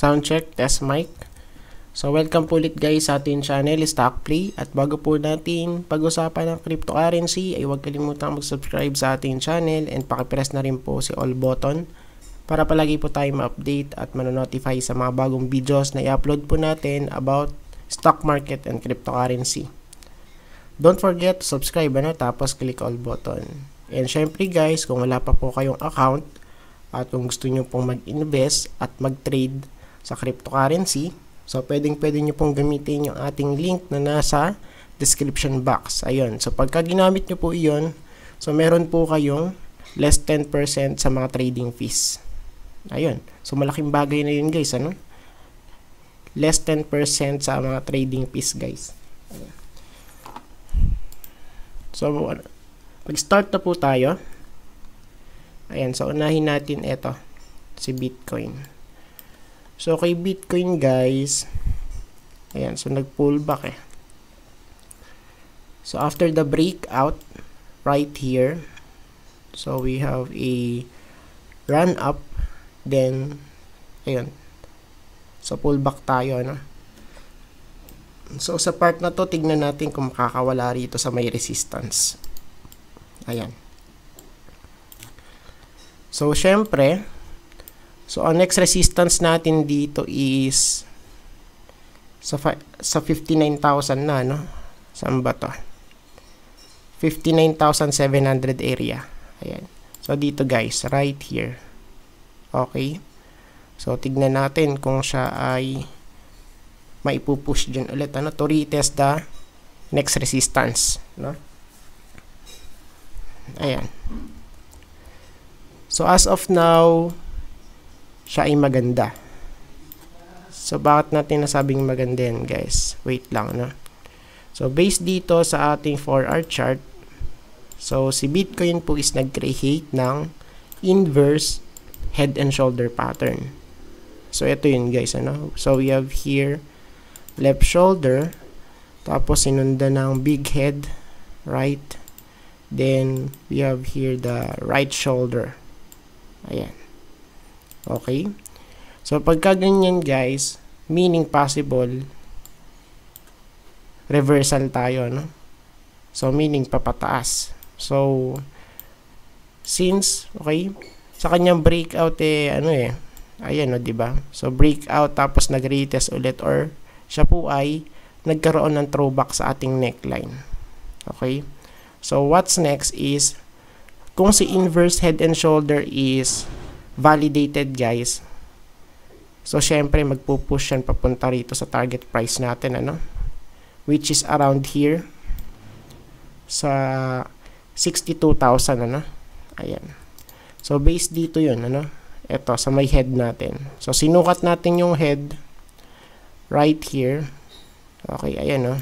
Sound check, test mic. So welcome po ulit guys sa ating channel Stock Play at bago po natin pag-usapan ng cryptocurrency ay huwag kalimutang mag-subscribe sa ating channel and pakipress na rin po si all button para palagi po tayo ma-update at manonotify sa mga bagong videos na i-upload po natin about stock market and cryptocurrency. Don't forget to subscribe ano tapos click all button. And syempre guys kung wala pa po kayong account at kung gusto nyo pong mag-invest at mag-trade sa cryptocurrency. So, pwedeng-pwede nyo pong gamitin yung ating link na nasa description box. Ayun. So, pagka ginamit nyo po iyon, so, meron po kayong less 10% sa mga trading fees. Ayun. So, malaking bagay na yun, guys. Ano? Less 10% sa mga trading fees, guys. Ayun. So, ano? mag-start na po tayo. Ayan. So, unahin natin ito. Si Bitcoin. So, kay Bitcoin guys, ayan, so nag-pullback eh. So, after the breakout right here, so we have a run up, then, ayan, so pullback tayo, ano. So, sa part na to, tignan natin kung makakawala rito sa may resistance. Ayan. So, syempre, So, ang next resistance natin dito is sa, sa 59,000 na, no? Saan ba to? 59,700 area. Ayan. So, dito guys, right here. Okay. So, tignan natin kung siya ay maipupush dyan ulit. Ano? To retest the next resistance. No? Ayan. So, as of now, siya ay maganda. So, bakit natin nasabing maganda yan, guys? Wait lang, no? So, based dito sa ating 4-hour chart, so, si Bitcoin po is nag-create ng inverse head and shoulder pattern. So, ito yun, guys, ano? So, we have here left shoulder, tapos sinunda ng big head, right, then we have here the right shoulder. Ayan. Okay? So, pagka ganyan guys, meaning possible, reversal tayo, no? So, meaning papataas. So, since, okay, sa kanyang breakout eh, ano eh, ayan o, no, ba diba? So, breakout tapos nag-retest ulit or siya po ay nagkaroon ng throwback sa ating neckline. Okay? So, what's next is, kung si inverse head and shoulder is validated guys. So, syempre, magpo-push yan papunta rito sa target price natin, ano? Which is around here sa 62,000, ano? Ayan. So, base dito yun, ano? Ito, sa may head natin. So, sinukat natin yung head right here. Okay, ayan, no? Oh.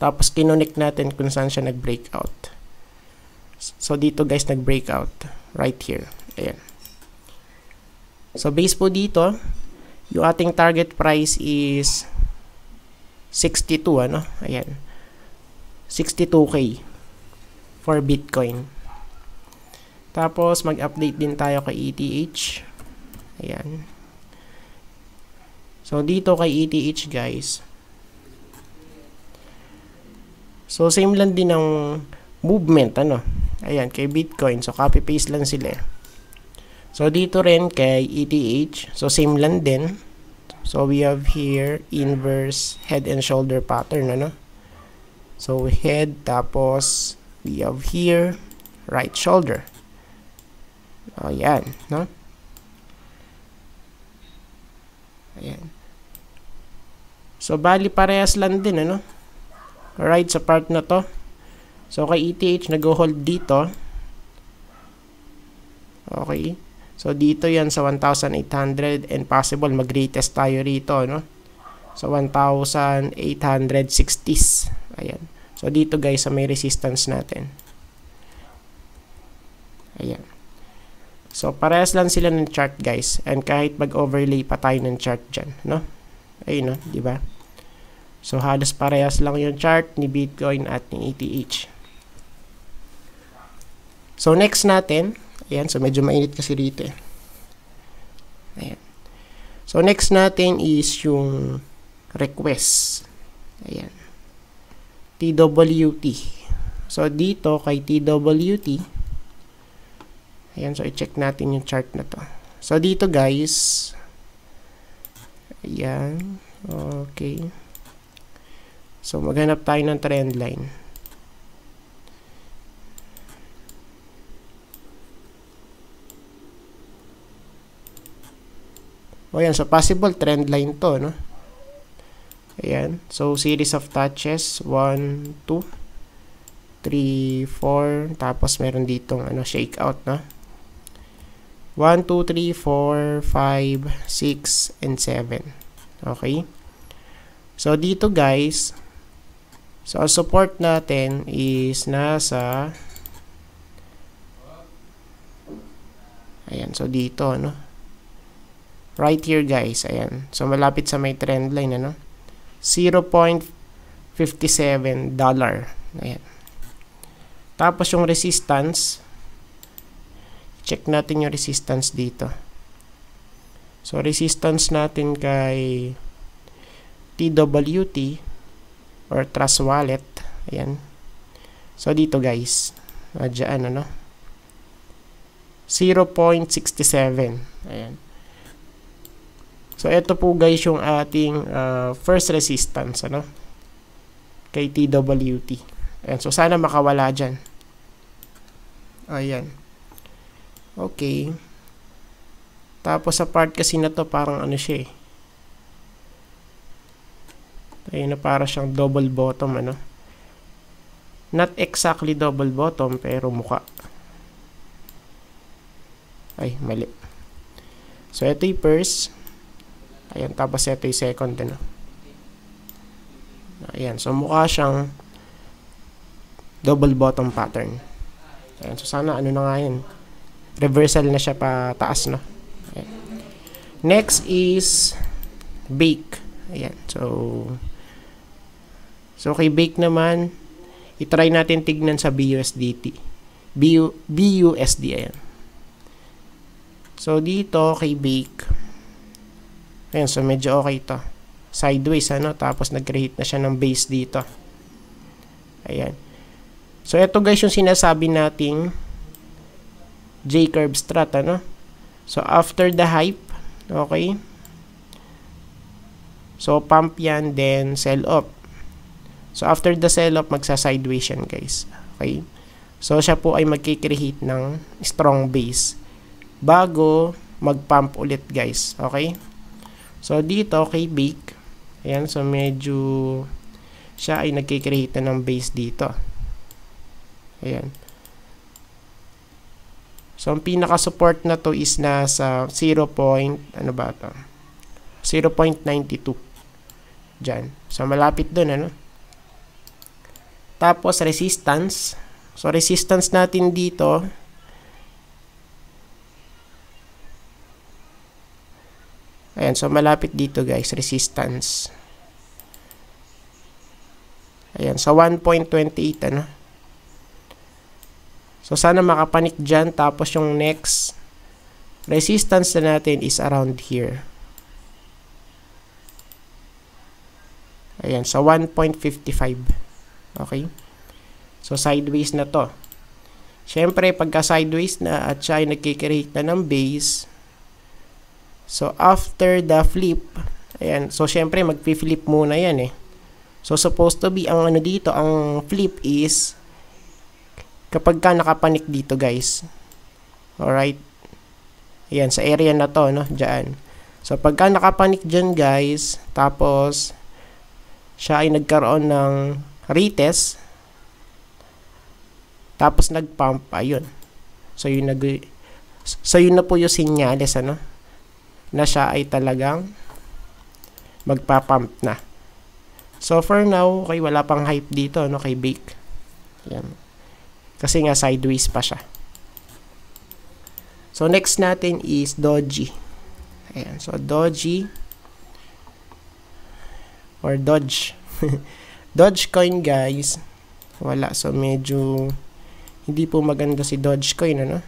Tapos, kinonect natin kung saan siya nag-breakout. So, dito guys, nag-breakout right here. Ayan. So, base po dito, yung ating target price is 62, ano? Ayan. 62K for Bitcoin. Tapos, mag-update din tayo kay ETH. Ayan. So, dito kay ETH, guys. So, same lang din ng movement, ano? Ayan, kay Bitcoin. So, copy-paste lang sila. Eh. So, dito rin kay ETH. So, same lang din. So, we have here inverse head and shoulder pattern, ano? So, head, tapos we have here right shoulder. Ayan, no? Ayan. So, bali parehas lang din, ano? Right sa part na to. So, kay ETH, nag-hold dito. Okay. So, dito yan sa 1,800 and possible mag-retest tayo rito, no? So, 1,860s. Ayan. So, dito guys, sa may resistance natin. Ayan. So, parehas lang sila ng chart guys. And kahit mag-overlay pa tayo ng chart diyan no? Ayun, no? ba? So, halos parehas lang yung chart ni Bitcoin at ni ETH. So, next natin, Ayan, so medyo mainit kasi dito eh. Ayan. So, next natin is yung request. Ayan. TWT. So, dito kay TWT, ayan, so i-check natin yung chart na to. So, dito guys, ayan, okay. So, maghanap tayo ng trend line. O yan, so possible trend line to, no? Ayan. So, series of touches. 1, 2, 3, 4. Tapos, meron ditong ano, shakeout, no? 1, 2, 3, 4, 5, 6, and 7. Okay? So, dito guys, so, ang support natin is nasa Ayan, so dito, ano? Right here guys, ayan. So malapit sa may trend line ano. 0.57 dollar. Ayan. Tapos yung resistance check natin yung resistance dito. So resistance natin kay TWT or Trust Wallet. Ayan. So dito guys, diyan ano no. 0.67. Ayan. So, ito po guys yung ating uh, first resistance, ano? Kay TWT. Ayan, so sana makawala dyan. Ayan. Okay. Tapos sa part kasi na to, parang ano siya eh. Ayun na para siyang double bottom, ano? Not exactly double bottom, pero mukha. Ay, mali. So, ito yung purse. Ayan, tapos ito yung second din. Ano? Ayan, so mukha siyang double bottom pattern. Ayan, so sana ano na nga yun. Reversal na siya pa taas, no? Ayan. Next is bake. Ayan, so so kay bake naman, itry natin tignan sa BUSDT. BU, BUSD, ayan. So, dito kay bake, Ayan, so medyo okay to. Sideways, ano? Tapos nag-create na siya ng base dito. Ayan. So, ito guys yung sinasabi nating J-curve strut, ano? So, after the hype, okay? So, pump yan, then sell up. So, after the sell up, magsa-sideways yan, guys. Okay? So, siya po ay magkikreate ng strong base bago mag-pump ulit, guys. Okay? So, dito, kay bake, ayan, so medyo siya ay nagkikreate na ng base dito. Ayan. So, ang pinaka-support na to is nasa 0. ano ba to? 0.92. Diyan. So, malapit dun, ano? Tapos, resistance. So, resistance natin dito, Ayan, so malapit dito guys, resistance. Ayan, sa so 1.28 ano. So sana makapanik dyan. Tapos yung next resistance na natin is around here. Ayan, sa so 1.55. Okay? So sideways na to. Siyempre, pagka sideways na at siya ay nagkikreate na ng base, So, after the flip, ayan. So, syempre, mag-flip muna yan eh. So, supposed to be, ang ano dito, ang flip is, kapag ka nakapanik dito guys. Alright. Ayan, sa area na to, no? Diyan. So, pagka nakapanik dyan guys, tapos, siya ay nagkaroon ng retest, tapos nag-pump, ayun. So, yun, nag, so, yun na po yung sinyales, ano? na siya ay talagang magpapump na. So for now, okay, wala pang hype dito no kay Bake. Yan. Kasi nga sideways pa siya. So next natin is Doji. Ayan, so Doji or Dodge. Dodge coin guys, wala so medyo hindi po maganda si Dodge coin ano.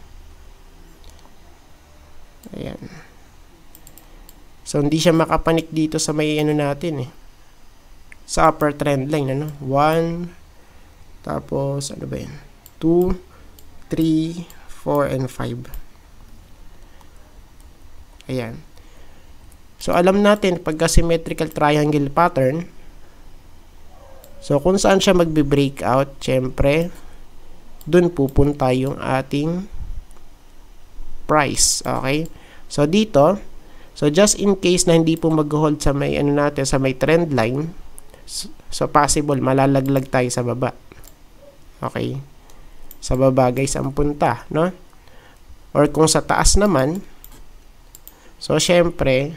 Ayan. So, hindi siya makapanik dito sa may ano natin eh. Sa upper trend line, ano? 1, tapos, ano ba yan? 2, 3, 4, and 5. Ayan. So, alam natin, pagka symmetrical triangle pattern, so, kung saan siya magbe-breakout, syempre, doon pupunta yung ating price. Okay? So, dito, So just in case na hindi po mag-hold sa may ano natin sa may trend line, so possible malalaglag tayo sa baba. Okay? Sa baba guys ang punta, no? Or kung sa taas naman, so syempre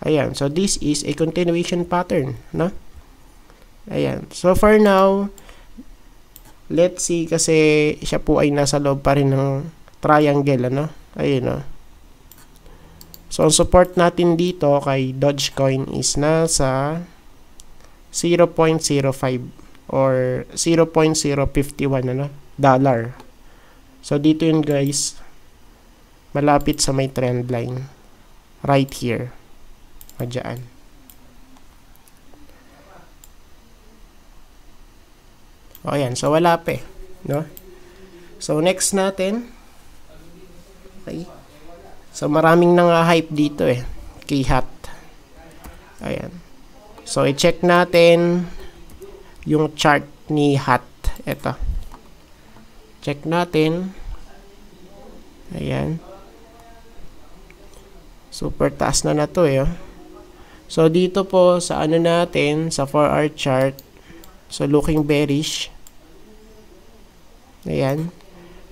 Ayan, so this is a continuation pattern, no? Ayan. So for now, let's see kasi siya po ay nasa loob pa rin ng triangle, ano? Ayun, no? So, ang support natin dito kay Dogecoin is nasa 0.05 or 0.051 ano, dollar. So, dito yun guys. Malapit sa may trend line. Right here. O, dyan. O, yan. So, wala pa eh. No? So, next natin So maraming nang-hype dito eh kay Hat. Ayan. So i-check natin yung chart ni Hat. Ito. Check natin. Ayan. Super taas na na to eh. Oh. So dito po sa ano natin sa 4 hour chart. So looking bearish. Ayan.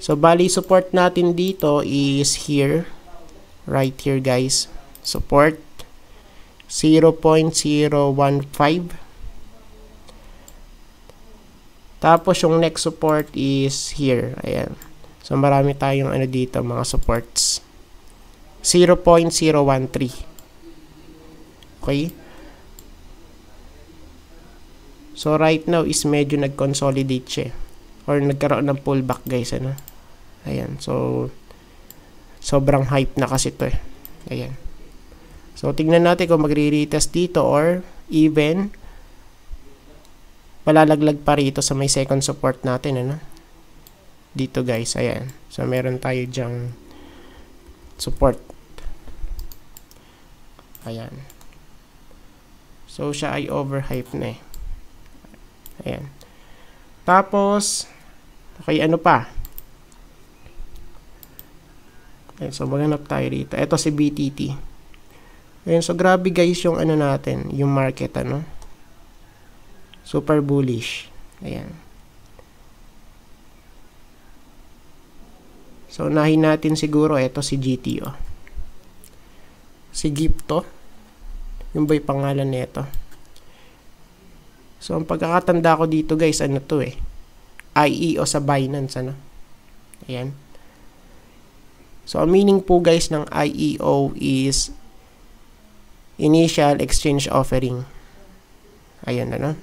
So bali support natin dito is here right here guys support 0.015 tapos yung next support is here ayan so marami tayong ano dito mga supports 0.013 okay So right now is medyo nag-consolidate siya or nagkaroon ng pullback guys ano. Ayan. So sobrang hype na kasi to eh. Ayan. So, tignan natin kung magre-retest dito or even palalaglag pa rito sa may second support natin. Ano? Dito guys, ayan. So, meron tayo dyang support. Ayan. So, siya ay overhype na eh. Ayan. Tapos, okay, ano pa? Ayan, so maghanap tayo dito. Ito si BTT. Ayan, so grabe guys yung ano natin, yung market ano. Super bullish. Ayan. So unahin natin siguro ito si GTO. Si Gipto. Yung ba yung pangalan nito? So ang pagkakatanda ko dito guys, ano to eh? IEO sa Binance ano. Ayan. So, ang meaning po guys ng IEO is Initial Exchange Offering. Ayan, ano?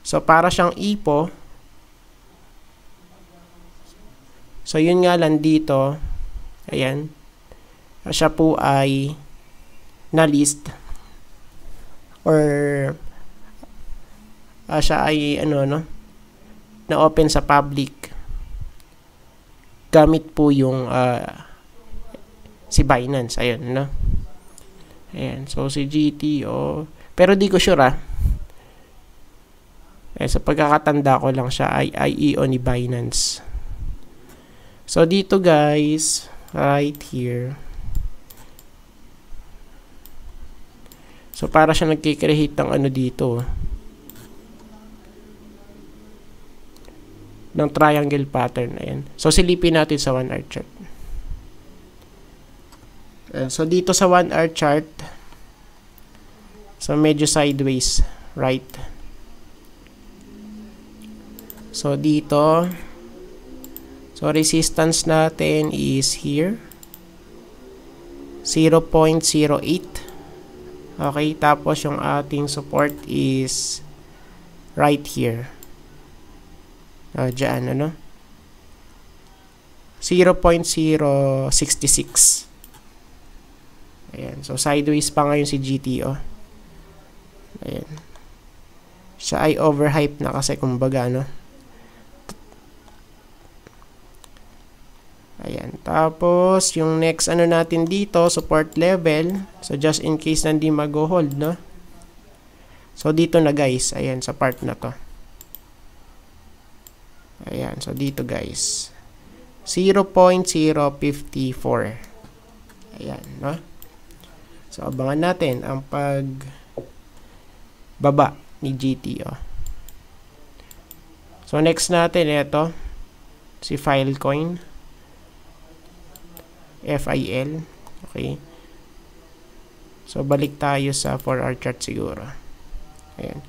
So, para siyang IPO. E so, yun nga lang dito. Ayan. Siya po ay na-list or uh, siya ay ano no na open sa public gamit po yung uh, si Binance. Ayun, no? Ayan. So, si GTO. Pero di ko sure, ah. Eh, sa pagkakatanda ko lang siya, ay IEO ni Binance. So, dito guys, right here. So, para siya nagkikreate ng ano dito, ah. ng triangle pattern. Ayan. So, silipin natin sa 1 hour chart. Ayan. So, dito sa 1 hour chart, so, medyo sideways, right? So, dito, so, resistance natin is here. 0.08 Okay, tapos yung ating support is right here. Uh, dyan, ano? 0.066. Ayan. So, sideways pa ngayon si GTO. Ayan. Siya ay overhype na kasi kumbaga, ano? Ayan. Tapos, yung next ano natin dito, support level. So, just in case na hindi mag-hold, no? So, dito na guys. Ayan, sa part na to. Ayan. So, dito guys. 0.054. Ayan, no? So, abangan natin ang pag baba ni GTO. Oh. So, next natin, ito. Si Filecoin. FIL. Okay. So, balik tayo sa 4-hour chart siguro. Ayan.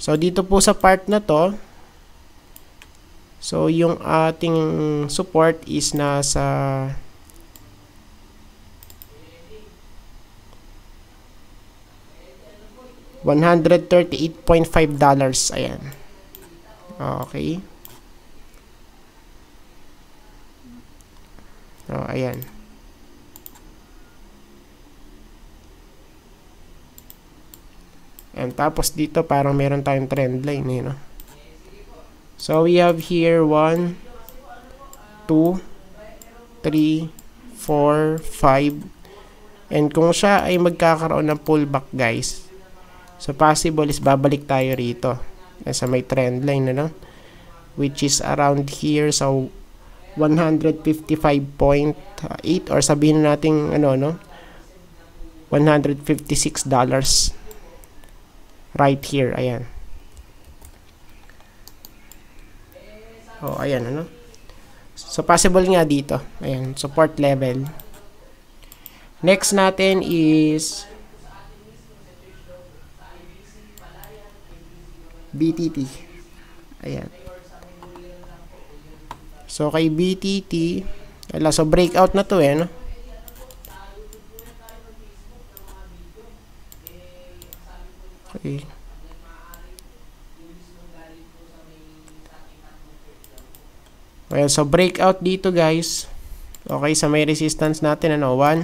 So, dito po sa part na to, So, yung ating support is nasa $138.5 dollars. Ayan. Okay. Oh, ayan. And tapos dito parang meron tayong trend line eh, no? So we have here 1, 2, 3, 4, 5. And kung siya ay magkakaroon ng pullback guys, so possible is babalik tayo rito. Nasa may trend line na lang. Which is around here. So 155.8 or sabihin na natin ano no 156 right here ayan Oh, ayan, ano? So, possible nga dito. Ayan, support level. Next natin is BTT. Ayan. So, kay BTT, ala, so breakout na to eh, no? Okay. Well, so breakout dito guys. Okay, sa so may resistance natin ano, 1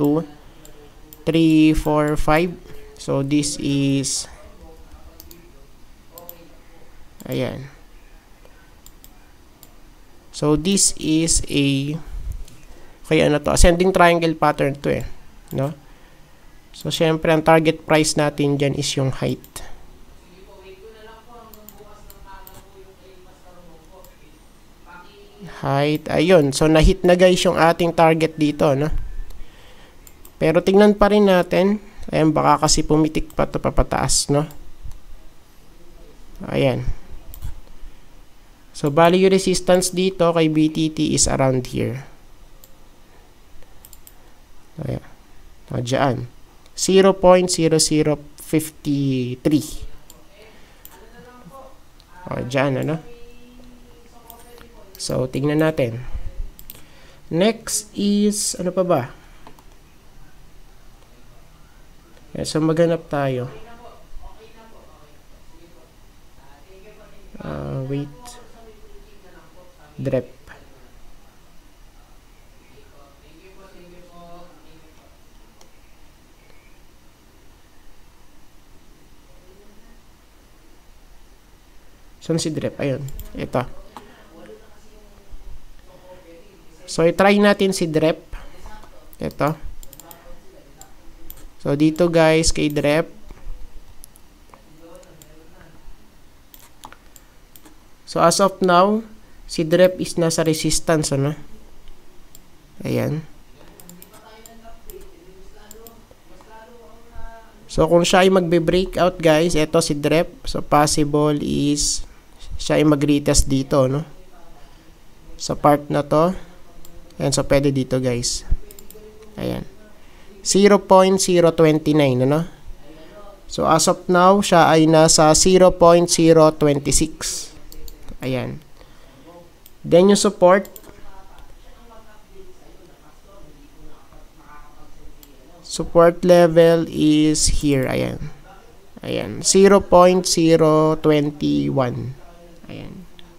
2 3 4 5. So this is Ayan. So this is a okay ano to, ascending triangle pattern to eh, no? So syempre ang target price natin diyan is yung height. height. Ayun. So, na-hit na guys yung ating target dito, no? Pero tingnan pa rin natin. Ayan, baka kasi pumitik pa to papataas, no? Ayan. So, value resistance dito kay BTT is around here. Ayan. O, dyan. 0.0053. O, dyan, ano? So, tingnan natin. Next is, ano pa ba? Yeah, so, maghanap tayo. Uh, wait. Drep. Saan si Drep? Ayun. Ito. So, i-try natin si Drep. Ito. So, dito guys, kay Drep. So, as of now, si Drep is nasa resistance, ano? Ayan. So, kung siya ay magbe-breakout, guys, ito si Drep. So, possible is siya ay mag dito, no? Sa part na to. Ayan, so pwede dito guys. Ayan. 0.029, ano? So as of now, siya ay nasa 0.026. Ayan. Then yung support. Support level is here. Ayan. Ayan. 0.021. Ayan.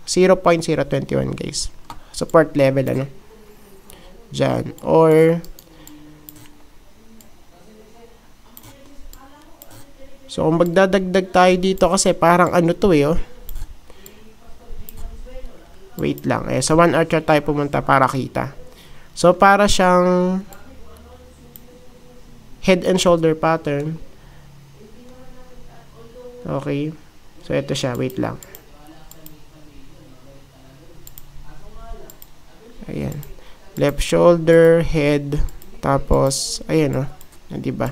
0.021 guys. Support level ano. Diyan. Or, So, kung magdadagdag tayo dito kasi parang ano to eh, oh. Wait lang. Eh, sa 1 archer tayo pumunta para kita. So, para siyang head and shoulder pattern. Okay. So, ito siya. Wait lang. Ayan left shoulder, head, tapos, ayan o, oh, di ba?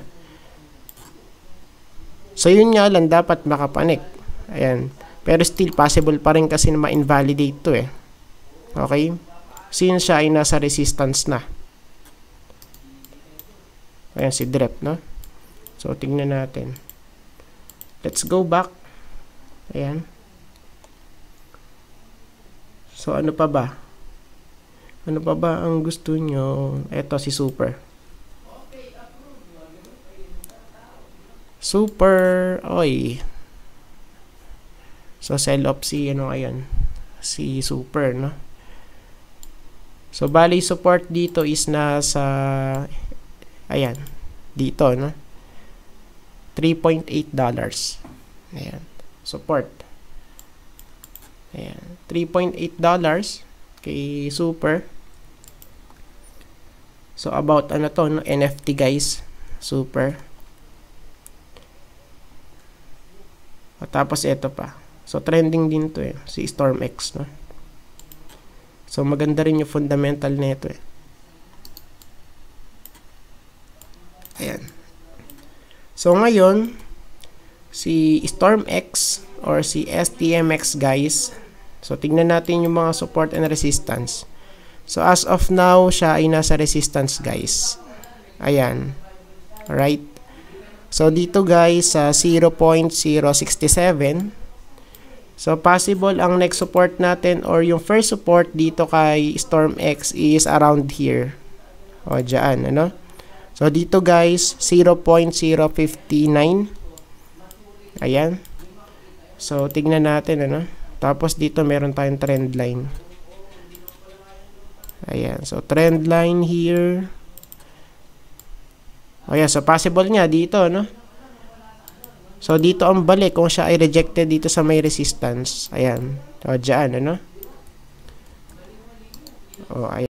So, yun nga lang, dapat makapanik. Ayan. Pero still, possible pa rin kasi na ma-invalidate to eh. Okay? Since siya ay nasa resistance na. Ayan si Drep, no? So, tingnan natin. Let's go back. Ayan. So, ano pa ba? Ano pa ba ang gusto nyo? Eto si Super. Super, oy. So, sell off si, ano ngayon? Si Super, no? So, bali, support dito is nasa, ayan, dito, no? 3.8 dollars. Ayan, support. Ayan, 3.8 dollars kay Super. So, about ano to, no? NFT guys. Super. At tapos, ito pa. So, trending din to eh. Si StormX, no? So, maganda rin yung fundamental nito eh. Ayan. So, ngayon, si StormX or si STMX guys, So, tignan natin yung mga support and resistance. So, as of now, siya ay nasa resistance, guys. Ayan. Right? So, dito guys, sa uh, 0.067. So, possible ang next support natin or yung first support dito kay Storm X is around here. O, dyan, ano? So, dito guys, 0.059. Ayan. So, tignan natin, ano? Tapos dito meron tayong trend line. Ayan. So trend line here. Oh, ayan. So possible nga dito no. So dito ang balik kung siya ay rejected dito sa may resistance. Ayan. O dyan ano. O ayan.